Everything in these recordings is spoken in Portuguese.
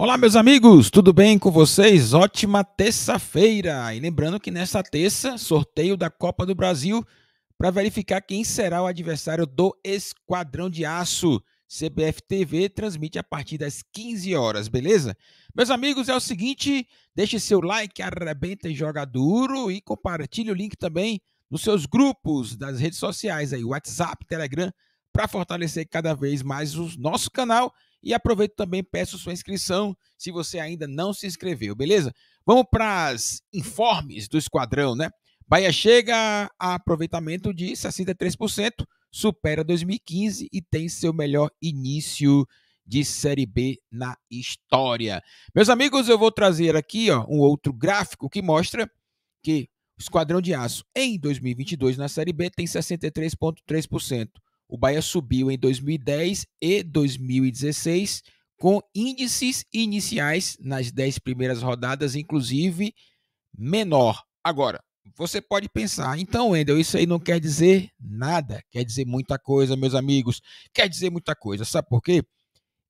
Olá, meus amigos, tudo bem com vocês? Ótima terça-feira! E lembrando que nesta terça, sorteio da Copa do Brasil para verificar quem será o adversário do Esquadrão de Aço. CBF TV transmite a partir das 15 horas, beleza? Meus amigos, é o seguinte: deixe seu like, arrebenta e joga duro e compartilhe o link também nos seus grupos das redes sociais aí, WhatsApp, Telegram, para fortalecer cada vez mais o nosso canal e aproveito também, peço sua inscrição se você ainda não se inscreveu, beleza? Vamos para as informes do esquadrão, né? Bahia chega a aproveitamento de 63%, supera 2015 e tem seu melhor início de Série B na história. Meus amigos, eu vou trazer aqui ó, um outro gráfico que mostra que o Esquadrão de Aço em 2022 na Série B tem 63,3%. O Bahia subiu em 2010 e 2016 com índices iniciais nas 10 primeiras rodadas, inclusive menor. Agora, você pode pensar, então, Wendel, isso aí não quer dizer nada. Quer dizer muita coisa, meus amigos. Quer dizer muita coisa. Sabe por quê?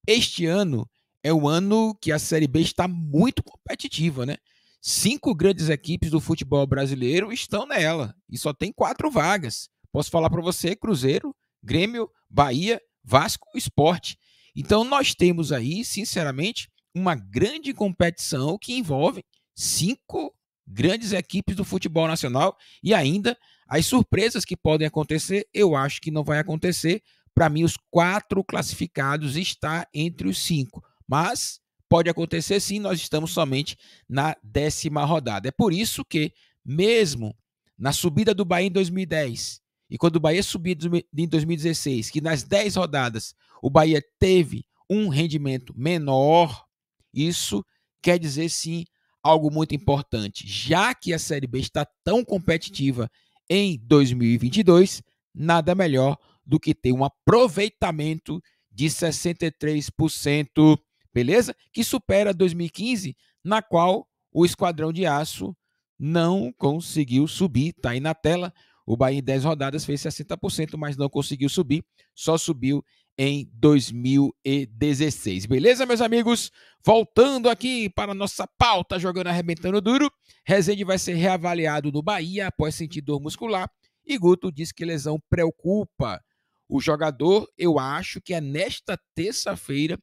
Este ano é o ano que a Série B está muito competitiva, né? Cinco grandes equipes do futebol brasileiro estão nela e só tem quatro vagas. Posso falar para você, Cruzeiro, Grêmio, Bahia, Vasco, Esporte. Então nós temos aí, sinceramente, uma grande competição que envolve cinco grandes equipes do futebol nacional e ainda as surpresas que podem acontecer, eu acho que não vai acontecer. Para mim, os quatro classificados está entre os cinco, mas pode acontecer sim, nós estamos somente na décima rodada. É por isso que, mesmo na subida do Bahia em 2010, e quando o Bahia subir em 2016, que nas 10 rodadas o Bahia teve um rendimento menor, isso quer dizer sim algo muito importante. Já que a Série B está tão competitiva em 2022, nada melhor do que ter um aproveitamento de 63%, beleza? Que supera 2015, na qual o Esquadrão de Aço não conseguiu subir, tá aí na tela, o Bahia em 10 rodadas fez 60%, mas não conseguiu subir, só subiu em 2016. Beleza, meus amigos? Voltando aqui para nossa pauta, jogando arrebentando duro. Rezende vai ser reavaliado no Bahia após sentir dor muscular. E Guto diz que lesão preocupa. O jogador, eu acho que é nesta terça-feira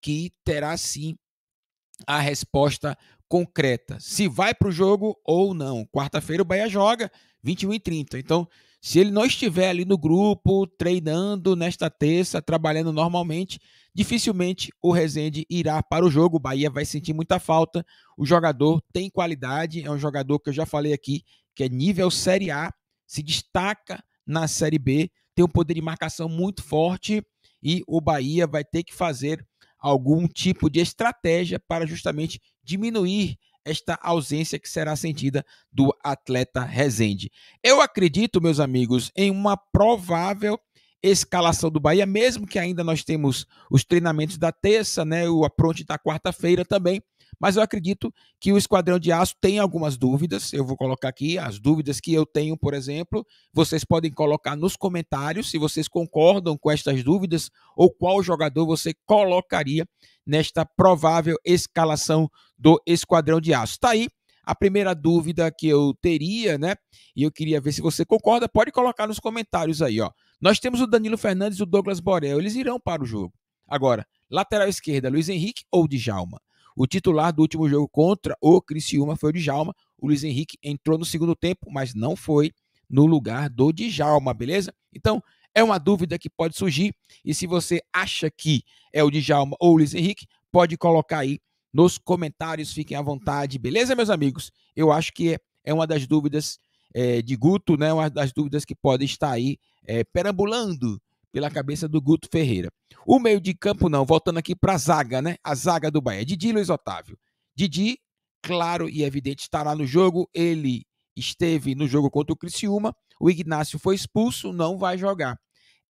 que terá sim a resposta concreta. Se vai para o jogo ou não. Quarta-feira o Bahia joga, 21 h 30. Então, se ele não estiver ali no grupo, treinando nesta terça, trabalhando normalmente, dificilmente o Rezende irá para o jogo. O Bahia vai sentir muita falta. O jogador tem qualidade, é um jogador que eu já falei aqui, que é nível Série A, se destaca na Série B, tem um poder de marcação muito forte e o Bahia vai ter que fazer algum tipo de estratégia para justamente diminuir esta ausência que será sentida do atleta Rezende. Eu acredito, meus amigos, em uma provável escalação do Bahia, mesmo que ainda nós temos os treinamentos da terça, né, o apronte da quarta-feira também, mas eu acredito que o Esquadrão de Aço tem algumas dúvidas. Eu vou colocar aqui as dúvidas que eu tenho, por exemplo. Vocês podem colocar nos comentários se vocês concordam com estas dúvidas ou qual jogador você colocaria nesta provável escalação do Esquadrão de Aço. Está aí a primeira dúvida que eu teria, né? E eu queria ver se você concorda, pode colocar nos comentários aí, ó. Nós temos o Danilo Fernandes e o Douglas Borel, eles irão para o jogo. Agora, lateral esquerda, Luiz Henrique ou Djalma? O titular do último jogo contra o Criciúma foi o Djalma. O Luiz Henrique entrou no segundo tempo, mas não foi no lugar do Djalma, beleza? Então, é uma dúvida que pode surgir. E se você acha que é o Djalma ou o Luiz Henrique, pode colocar aí nos comentários, fiquem à vontade, beleza, meus amigos? Eu acho que é, é uma das dúvidas é, de Guto, né? Uma das dúvidas que pode estar aí é, perambulando pela cabeça do Guto Ferreira. O meio de campo não, voltando aqui para a zaga, né? A zaga do Bahia. Didi e Luiz Otávio. Didi, claro e evidente, estará no jogo. Ele esteve no jogo contra o Criciúma. O Ignácio foi expulso, não vai jogar.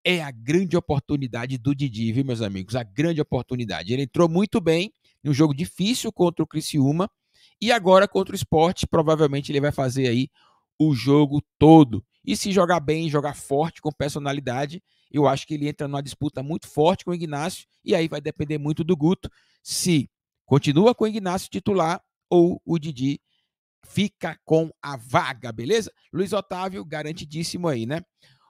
É a grande oportunidade do Didi, viu, meus amigos? A grande oportunidade. Ele entrou muito bem no jogo difícil contra o Criciúma. E agora contra o esporte, provavelmente ele vai fazer aí o jogo todo. E se jogar bem, jogar forte, com personalidade, eu acho que ele entra numa disputa muito forte com o Ignacio e aí vai depender muito do Guto se continua com o Ignacio titular ou o Didi fica com a vaga, beleza? Luiz Otávio, garantidíssimo aí, né?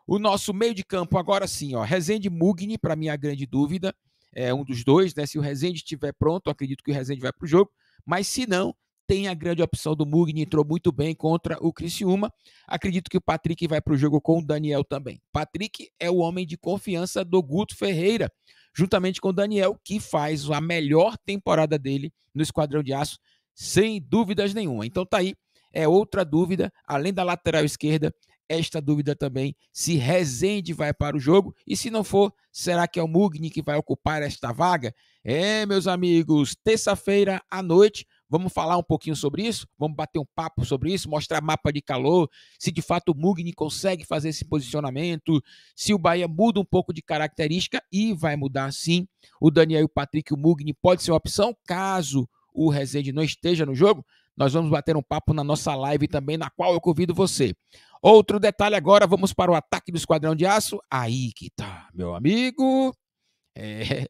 O nosso meio de campo agora sim, ó, Rezende Mugni, para mim é a grande dúvida, é um dos dois, né? Se o Rezende estiver pronto, acredito que o Rezende vai pro jogo, mas se não, tem a grande opção do Mugni, entrou muito bem contra o Criciúma. Acredito que o Patrick vai para o jogo com o Daniel também. Patrick é o homem de confiança do Guto Ferreira, juntamente com o Daniel, que faz a melhor temporada dele no Esquadrão de Aço, sem dúvidas nenhuma. Então tá aí, é outra dúvida, além da lateral esquerda, esta dúvida também se Rezende vai para o jogo e se não for, será que é o Mugni que vai ocupar esta vaga? É, meus amigos, terça-feira à noite, Vamos falar um pouquinho sobre isso? Vamos bater um papo sobre isso, mostrar mapa de calor, se de fato o Mugni consegue fazer esse posicionamento, se o Bahia muda um pouco de característica e vai mudar sim. O Daniel, o Patrick, o Mugni pode ser uma opção, caso o Rezende não esteja no jogo. Nós vamos bater um papo na nossa live também, na qual eu convido você. Outro detalhe agora, vamos para o ataque do Esquadrão de Aço. Aí que tá, meu amigo. É,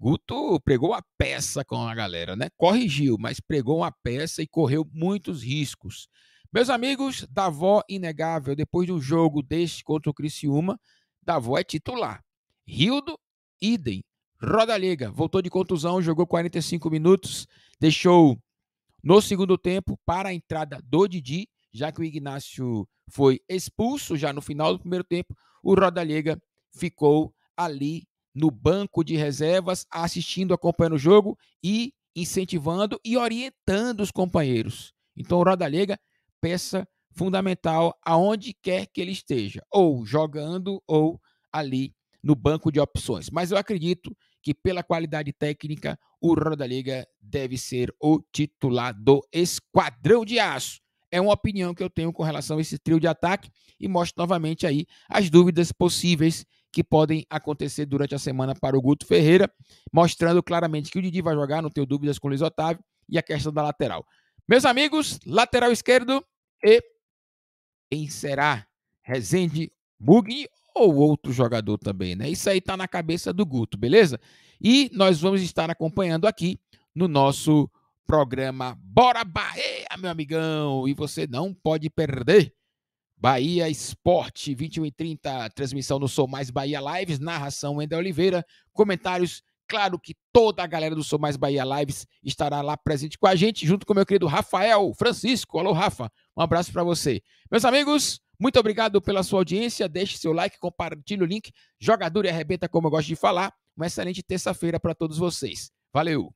Guto pregou a peça com a galera, né? Corrigiu, mas pregou a peça e correu muitos riscos. Meus amigos, Davó inegável, depois de um jogo deste contra o Criciúma, Davó é titular. Rildo, idem. Rodallega voltou de contusão, jogou 45 minutos, deixou no segundo tempo para a entrada do Didi, já que o Ignacio foi expulso já no final do primeiro tempo, o Rodallega ficou ali no banco de reservas, assistindo, acompanhando o jogo e incentivando e orientando os companheiros. Então, o Rodallega, peça fundamental aonde quer que ele esteja, ou jogando ou ali no banco de opções. Mas eu acredito que pela qualidade técnica, o Rodallega deve ser o titular do Esquadrão de Aço. É uma opinião que eu tenho com relação a esse trio de ataque e mostro novamente aí as dúvidas possíveis que podem acontecer durante a semana para o Guto Ferreira, mostrando claramente que o Didi vai jogar, não tenho dúvidas, com o Luiz Otávio e a questão da lateral. Meus amigos, lateral esquerdo e quem será? Rezende, Mugni ou outro jogador também, né? Isso aí tá na cabeça do Guto, beleza? E nós vamos estar acompanhando aqui no nosso programa Bora Bahia, meu amigão! E você não pode perder Bahia Esporte, 21 e 30, transmissão no Sou Mais Bahia Lives, narração Wendel Oliveira, comentários, claro que toda a galera do Sou Mais Bahia Lives estará lá presente com a gente, junto com meu querido Rafael Francisco. Alô, Rafa, um abraço para você. Meus amigos, muito obrigado pela sua audiência, deixe seu like, compartilhe o link, jogador e arrebenta como eu gosto de falar. Uma excelente terça-feira para todos vocês. Valeu!